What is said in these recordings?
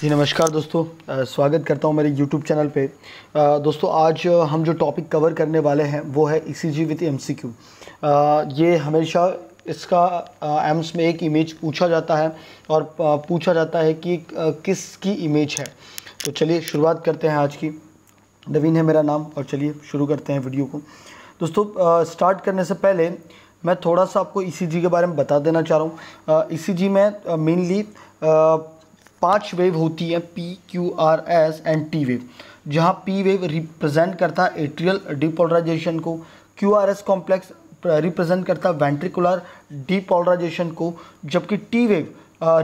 जी नमस्कार दोस्तों आ, स्वागत करता हूं मेरे YouTube चैनल पे आ, दोस्तों आज हम जो टॉपिक कवर करने वाले हैं वो है E C G with M C Q ये हमेशा इसका एम्स में एक इमेज पूछा जाता है और पूछा जाता है कि किसकी इमेज है तो चलिए शुरुआत करते हैं आज की नवीन है मेरा नाम और चलिए शुरू करते हैं वीडियो को दोस्तों आ, स्टार्ट करने से पहले मैं थोड़ा सा आपको ई e के बारे में बता देना चाह रहा हूँ ई e में मेनली पांच वेव होती है P Q R S and T wave जहां पी वेव रिप्रेजेंट करता है एट्रियल डिपोलराइजेशन को Q R S complex represent करता है वेंट्रिकुलर डिपोलराइजेशन को जबकि टी वेव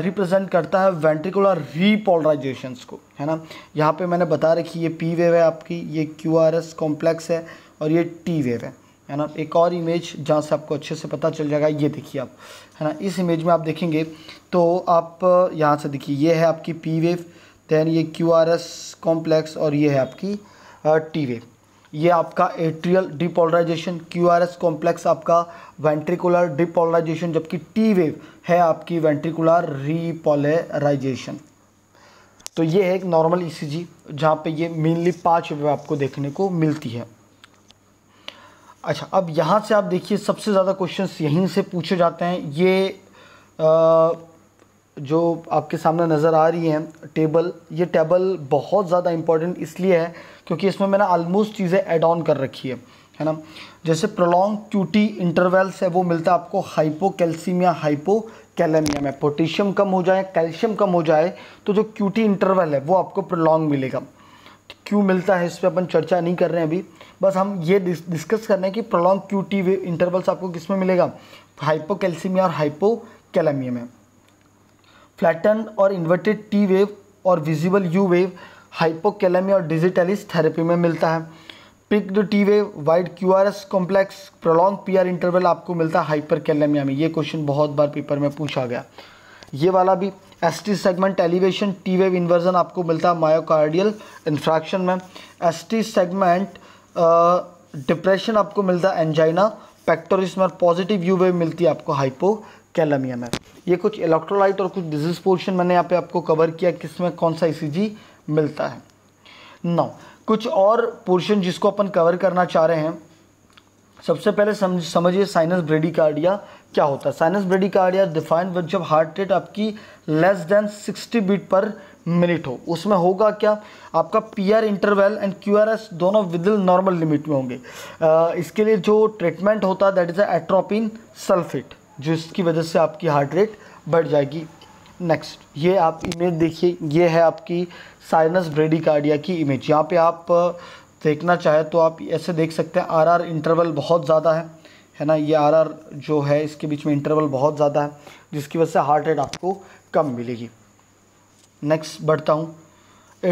रिप्रेजेंट करता है वेंट्रिकुलर रिपोलराइजेशन को है ना यहाँ पे मैंने बता रखी ये पी वेव है आपकी ये क्यू आर एस कॉम्प्लेक्स है और ये टी वेव है है ना एक और इमेज जहाँ से आपको अच्छे से पता चल जाएगा ये देखिए आप है ना इस इमेज में आप देखेंगे तो आप यहाँ से देखिए ये है आपकी पी वेव दैन ये क्यू आर एस कॉम्प्लेक्स और ये है आपकी टी वेव ये आपका atrial depolarization Q R S complex आपका वेंट्रिकुलर डिपोलराइजेशन जबकि टी वेव है आपकी वेंट्रिकुलर रिपोलराइजेशन तो ये है एक नॉर्मल ई सी जी जहाँ पर ये मेनली पाँच वेव आपको देखने को मिलती है अच्छा अब यहाँ से आप देखिए सबसे ज़्यादा क्वेश्चंस यहीं से पूछे जाते हैं ये आ, जो आपके सामने नज़र आ रही हैं टेबल ये टेबल बहुत ज़्यादा इम्पॉर्टेंट इसलिए है क्योंकि इसमें मैंने आलमोस्ट चीज़ें एड ऑन कर रखी है है ना जैसे प्रोलॉन्ग क्यूटी इंटरवल्स है वो मिलता है आपको हाइपो हाइपो कैलेमिया में पोटेशियम कम हो जाए कैल्शियम कम हो जाए तो जो क्यूटी इंटरवल है वो आपको प्रोलॉन्ग मिलेगा क्यों मिलता है इस पर अपन चर्चा नहीं कर रहे हैं अभी बस हम ये डिस, डिस्कस कर रहे हैं कि प्रोलॉन्ग क्यू टी इंटरवल्स आपको किस में मिलेगा हाइपोकैल्सीमिया और कैलमिया में फ्लैटन और इन्वर्टेड टी वेव और विजिबल यू वेव कैलमिया और डिजिटलिस थेरेपी में मिलता है peaked T wave wide Q R S complex prolonged P R interval आपको मिलता है हाइपर कैलमिया में ये क्वेश्चन बहुत बार पेपर में पूछा गया ये वाला भी S T segment elevation T wave inversion आपको मिलता है मायोकार्डियल इन्फ्रैक्शन में एस टी सेगमेंट डिप्रेशन आपको मिलता है एंजाइना पैक्टोरिस में पॉजिटिव यू वेव मिलती है आपको हाइपो कैलमिया में ये कुछ इलेक्ट्रोलाइट और कुछ डिजीज पोर्शन मैंने यहाँ पे आपको कवर किया में कौन सा ई e मिलता है नौ कुछ और पोर्शन जिसको अपन कवर करना चाह रहे हैं सबसे पहले समझ समझिए साइनस ब्रेडिकार्डिया क्या होता है साइनस ब्रेडिकार्डिया डिफाइंड विद जब हार्ट रेट आपकी less than 60 beat per minute हो उसमें होगा क्या आपका P R interval and Q R S दोनों विदिन नॉर्मल लिमिट में होंगे इसके लिए जो ट्रीटमेंट होता है दैट इज़ एट्रोपिन सल्फेट जिसकी वजह से आपकी हार्ट रेट बढ़ जाएगी नेक्स्ट ये आप इमेज देखिए ये है आपकी साइनस ब्रेडिकार्डिया की इमेज यहाँ पे आप देखना चाहे तो आप ऐसे देख सकते हैं आर आर इंटरवल बहुत ज़्यादा है है ना ये आर आर जो है इसके बीच में इंटरवल बहुत ज़्यादा है जिसकी वजह से हार्ट रेट आपको कम मिलेगी नेक्स्ट बढ़ता हूँ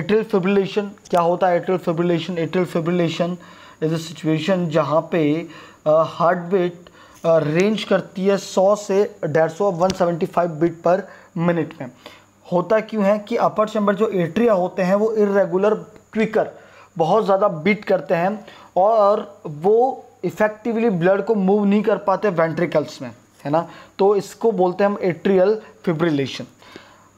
एट्रियल फिब्रिलेशन क्या होता है atrial fibrillation atrial fibrillation is a situation जहाँ पे हार्ट बीट रेंज करती है 100 से डेढ़ सौ one seventy five beat per minute में होता क्यों है कि अपर चैम्बर जो एट्रिया होते हैं वो इरेगुलर क्विकर बहुत ज़्यादा बीट करते हैं और वो इफ़ेक्टिवली ब्लड को मूव नहीं कर पाते वेंट्रिकल्स में है ना तो इसको बोलते हैं हम atrial fibrillation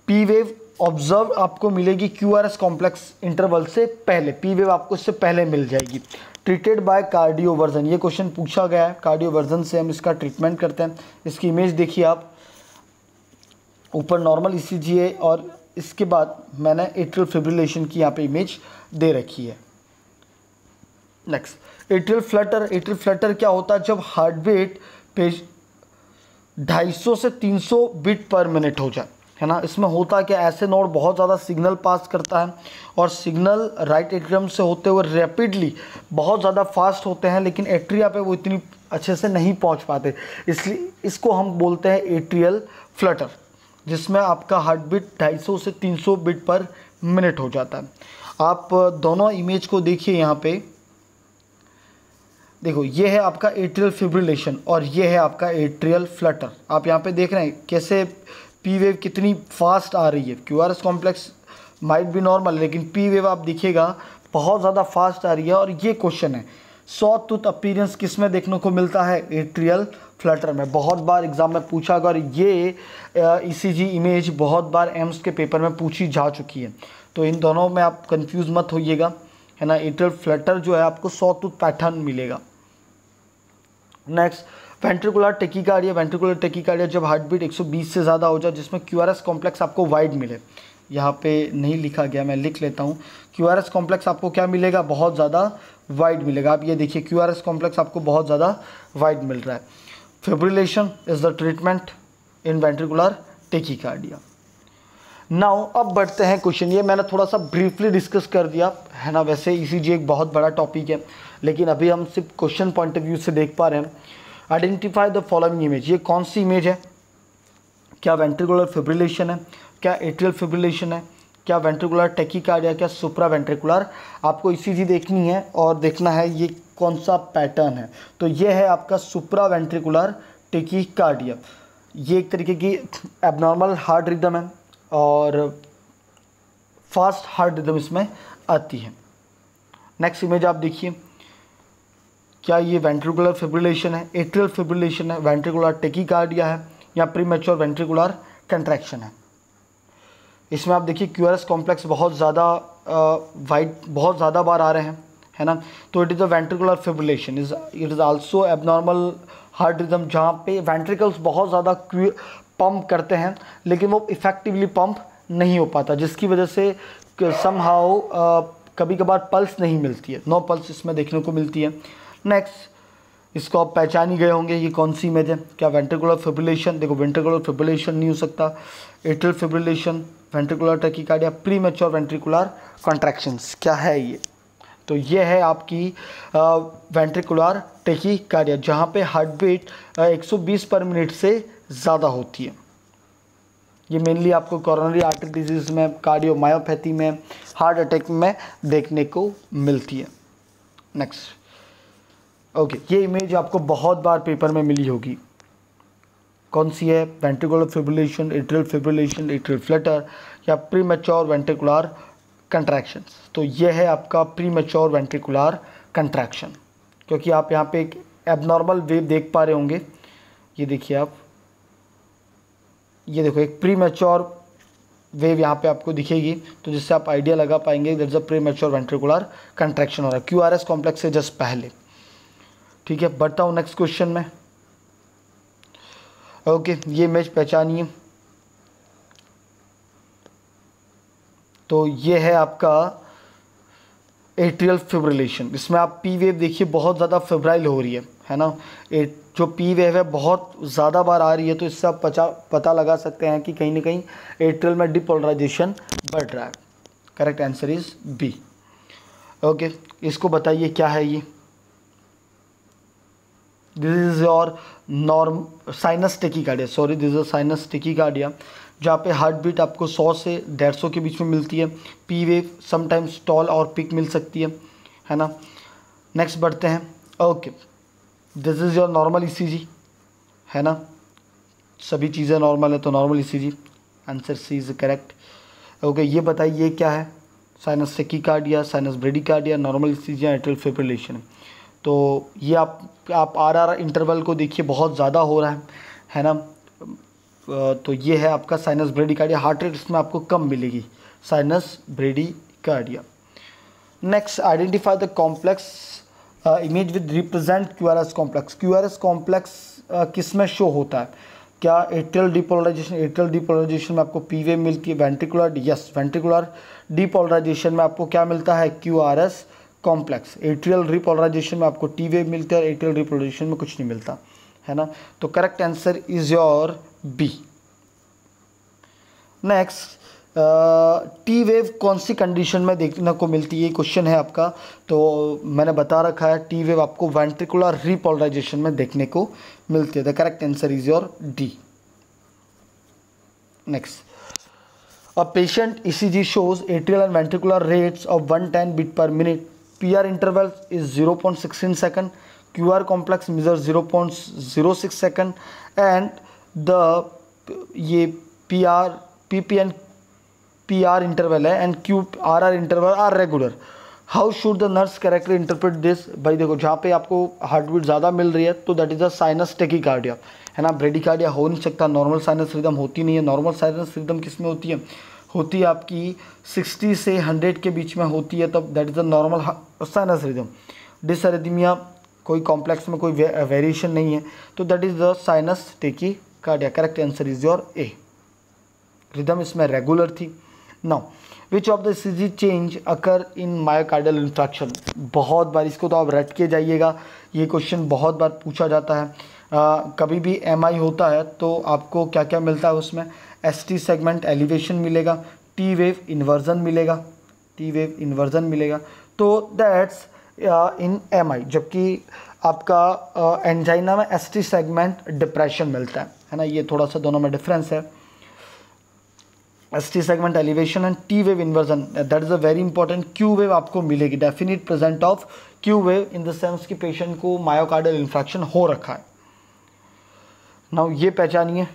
P wave observe आपको मिलेगी Q R S complex interval से पहले पी वेव आपको इससे पहले मिल जाएगी ट्रीटेड बाय कार्डियोवर्जन ये क्वेश्चन पूछा गया है कार्डियोवर्जन से हम इसका ट्रीटमेंट करते हैं इसकी इमेज देखिए आप ऊपर नॉर्मल ई e और इसके बाद मैंने एट्रियल फिब्रिलेशन की यहाँ पे इमेज दे रखी है next atrial flutter atrial flutter क्या होता है जब हार्ट बीट पेश ढाई से 300 बीट पर मिनट हो जाए है ना इसमें होता है कि ऐसे नोड बहुत ज़्यादा सिग्नल पास करता है और सिग्नल राइट एट्रियम से होते हुए रैपिडली बहुत ज़्यादा फास्ट होते हैं लेकिन एट्रिया पे वो इतनी अच्छे से नहीं पहुंच पाते इसलिए इसको हम बोलते हैं एट्रियल फ्लटर जिसमें आपका हार्ट बीट ढाई से 300 बीट पर मिनट हो जाता है आप दोनों इमेज को देखिए यहाँ पर देखो ये है आपका एट्रियल फिब्रिलेशन और ये है आपका एट्रियल फ्लटर आप यहाँ पे देख रहे हैं कैसे पी वेव कितनी फास्ट आ रही है Q R S complex might भी नॉर्मल लेकिन पी वेव आप देखिएगा बहुत ज़्यादा फास्ट आ रही है और ये क्वेश्चन है सौ तुत अपीरेंस किस में देखने को मिलता है एट्रियल फ्लटर में बहुत बार एग्ज़ाम में पूछा गया और ये ईसीजी इमेज e बहुत बार एम्स के पेपर में पूछी जा चुकी है तो इन दोनों में आप कंफ्यूज मत होइएगा है ना एट्रियल फ्लटर जो है आपको सौ तुत पैटर्न मिलेगा next ventricular tachycardia ventricular tachycardia जब हार्ट बीट 120 से ज़्यादा हो जाए जिसमें क्यू कॉम्प्लेक्स आपको वाइड मिले यहाँ पे नहीं लिखा गया मैं लिख लेता हूँ क्यू कॉम्प्लेक्स आपको क्या मिलेगा बहुत ज़्यादा वाइड मिलेगा आप ये देखिए क्यू कॉम्प्लेक्स आपको बहुत ज़्यादा वाइड मिल रहा है fibrillation is the treatment in ventricular tachycardia now अब बढ़ते हैं क्वेश्चन ये मैंने थोड़ा सा ब्रीफली डिस्कस कर दिया है ना वैसे ई एक बहुत बड़ा टॉपिक है लेकिन अभी हम सिर्फ क्वेश्चन पॉइंट ऑफ व्यू से देख पा रहे हैं आइडेंटिफाई द फॉलोइंग इमेज ये कौन सी इमेज है क्या वेंट्रिकुलर फिब्रिलेशन है क्या एट्रियल फिब्रिलेशन है क्या वेंट्रिकुलर टेकिकार्ड या क्या सुप्रा वेंट्रिकुलर आपको ई देखनी है और देखना है ये कौन सा पैटर्न है तो ये है आपका सुप्रा वेंट्रिकुलर टेकिकार्डिया ये एक तरीके की एबनॉर्मल हार्ट रिदम है और फास्ट हार्ट रिदम इसमें आती है नेक्स्ट इमेज आप देखिए क्या ये वेंट्रिकुलर फिब्रिलेशन है एट्रियल फिब्रिलेशन है वेंट्रिकुलर टेकिकार्डिया है या प्री मेच्योर वेंट्रिकुलर कंट्रैक्शन है इसमें आप देखिए क्यूआरएस कॉम्प्लेक्स बहुत ज़्यादा वाइट बहुत ज़्यादा बार आ रहे हैं है ना तो it is a ventricular fibrillation is it is also abnormal heart rhythm जहाँ पे वेंट्रिकल्स बहुत ज़्यादा पंप करते हैं लेकिन वो इफ़ेक्टिवली पंप नहीं हो पाता जिसकी वजह से सम हाउ कभी कभार पल्स नहीं मिलती है नो पल्स इसमें देखने को मिलती है नेक्स्ट इसको आप पहचान ही गए होंगे ये कौन सी इमेज है क्या वेंट्रिकुलर फिब्रिलेशन देखो वेंट्रिकुलर फिब्रिलेशन नहीं हो सकता atrial fibrillation ventricular tachycardia premature ventricular contractions क्या है ये तो ये है आपकी वेंट्रिकुलर टेकी कार्डिया जहाँ पे हार्ट बीट बीस पर मिनट से ज़्यादा होती है ये मेनली आपको कॉरोनरी आर्टरी डिजीज़ में कार्डियोमायोपैथी में हार्ट अटैक में देखने को मिलती है नेक्स्ट ओके ये इमेज आपको बहुत बार पेपर में मिली होगी कौन सी है ventricular fibrillation atrial fibrillation atrial flutter या प्री मेच्योर वेंटिकुलर कंट्रैक्शन तो ये है आपका प्री मेच्योर वेंटिकुलर कंट्रैक्शन क्योंकि आप यहाँ पे एक एबनॉर्मल वेव देख पा रहे होंगे ये देखिए आप ये देखो एक प्री मेच्योर वेव यहाँ पे आपको दिखेगी तो जिससे आप आइडिया लगा पाएंगे that a premature ventricular contraction हो रहा है क्यू आर एस कॉम्प्लेक्स से जस्ट पहले ठीक है बढ़ता हूँ नेक्स्ट क्वेश्चन में ओके ये इमेज पहचानिए तो ये है आपका एट्रियल फिब्रिलेशन इसमें आप पी वेव देखिए बहुत ज़्यादा फिब्राइल हो रही है है ना जो पी वेव है बहुत ज़्यादा बार आ रही है तो इससे आप पचा पता लगा सकते हैं कि कहीं ना कहीं एट्रियल में डिपोलराइजेशन बढ़ रहा है correct answer is B okay इसको बताइए क्या है ये this is your norm sinus cardia sorry this is sinus tachycardia जहाँ पे हार्ट बीट आपको 100 से 150 के बीच में मिलती है पी वेव समटाइम्स टॉल और पिक मिल सकती है है ना नेक्स्ट बढ़ते हैं okay this is your normal E है ना सभी चीज़ें नॉर्मल है तो normal E answer C is correct okay ये बताइए क्या है साइनस सेकी कार्ड या साइनस ब्रेडी कार्ड या normal E C G atrial fibrillation है तो ये आप आप आर आर इंटरवल को देखिए बहुत ज़्यादा हो रहा है है ना तो ये है आपका साइनस कार्डिया हार्ट रेट इसमें आपको कम मिलेगी sinus cardia next identify the complex image with represent Q R S complex Q R S complex किस में शो होता है क्या एट्रियल डिपोलराइजेशन एट्रियल डिपोलराइजेशन में आपको पी वे मिलती है वेंट्रिकुलर यस वेंट्रिकुलर डिपोलराइजेशन में आपको क्या मिलता है Q R S complex atrial repolarization में आपको टी वेव मिलता है और एट्रियल रिपोलराइजेशन में कुछ नहीं मिलता है ना तो correct answer is your B next T wave कौन सी कंडीशन में देखने को मिलती है क्वेश्चन है आपका तो मैंने बता रखा है टी वेव आपको वेंट्रिकुलर रिपोलराइजेशन में देखने को मिलती है the correct answer is your D next a A patient ECG shows atrial and ventricular rates of 110 beat per minute P R interval is zero point sixteen second Q R complex measure zero point zero six second and the ये P R P P and P R interval है and Q R R interval are regular how should the nurse correctly interpret this भाई देखो जहाँ पे आपको heart beat ज़्यादा मिल रही है तो that is a sinus tachycardia है ना ब्रेडी कार्डिया हो नहीं सकता नॉर्मल साइनस रिदम होती नहीं है नॉर्मल साइनस रिदम किस में होती है होती है आपकी 60 से 100 के बीच में होती है तब that is the normal sinus rhythm dysrhythmia कोई कॉम्प्लेक्स में कोई वेरिएशन नहीं है तो that is the sinus tachycardia correct answer is your A rhythm इसमें रेगुलर थी now which of the ECG change occur in myocardial infarction बहुत बार इसको तो आप रट के जाइएगा ये क्वेश्चन बहुत बार पूछा जाता है कभी भी एम होता है तो आपको क्या क्या मिलता है उसमें एस सेगमेंट एलिवेशन मिलेगा टी वेव इन्वर्जन मिलेगा टी वेव इन्वर्जन मिलेगा तो दैट्स इन एम जबकि आपका एंजाइना में एस सेगमेंट डिप्रेशन मिलता है है ना ये थोड़ा सा दोनों में डिफरेंस है S T segment elevation and T wave inversion that is a very important Q wave आपको मिलेगी definite present of Q wave in the sense कि पेशेंट को मायोकार्डल इन्फेक्शन हो रखा है नाउ ये पहचानिए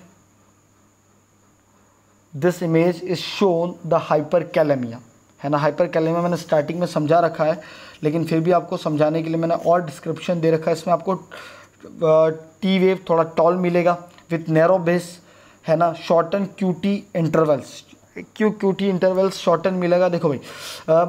this image is shown the hyperkalemia है ना हाइपर कैलेमिया मैंने स्टार्टिंग में समझा रखा है लेकिन फिर भी आपको समझाने के लिए मैंने और डिस्क्रिप्शन दे रखा है इसमें आपको टी वेव थोड़ा टॉल मिलेगा विथ नैरो बेस है ना शॉर्ट एंड क्यूटी इंटरवल्स क्यों क्यू टी इंटरवल्स शॉर्टन मिलेगा देखो भाई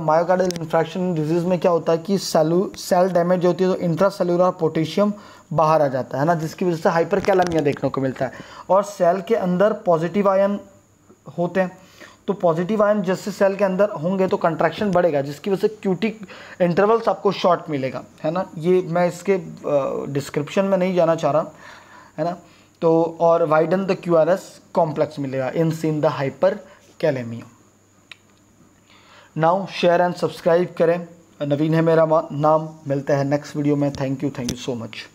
मायोकार्डियल इन्फ्रैक्शन डिजीज़ में क्या होता है कि सेलू सेल डैमेज होती है तो इंट्रा सेलुलर पोटेशियम बाहर आ जाता है ना जिसकी वजह से हाइपर कैलमिया देखने को मिलता है और सेल के अंदर पॉजिटिव आयन होते हैं तो पॉजिटिव आयन जैसे सेल के अंदर होंगे तो कंट्रैक्शन बढ़ेगा जिसकी वजह से क्यूटी इंटरवल्स आपको शॉर्ट मिलेगा है ना ये मैं इसके डिस्क्रिप्शन में नहीं जाना चाह रहा है ना तो और widen the Q R S complex मिलेगा in seen the hyperkalemia now share and subscribe करें नवीन है मेरा नाम मिलता है नेक्स्ट वीडियो में thank you thank you so much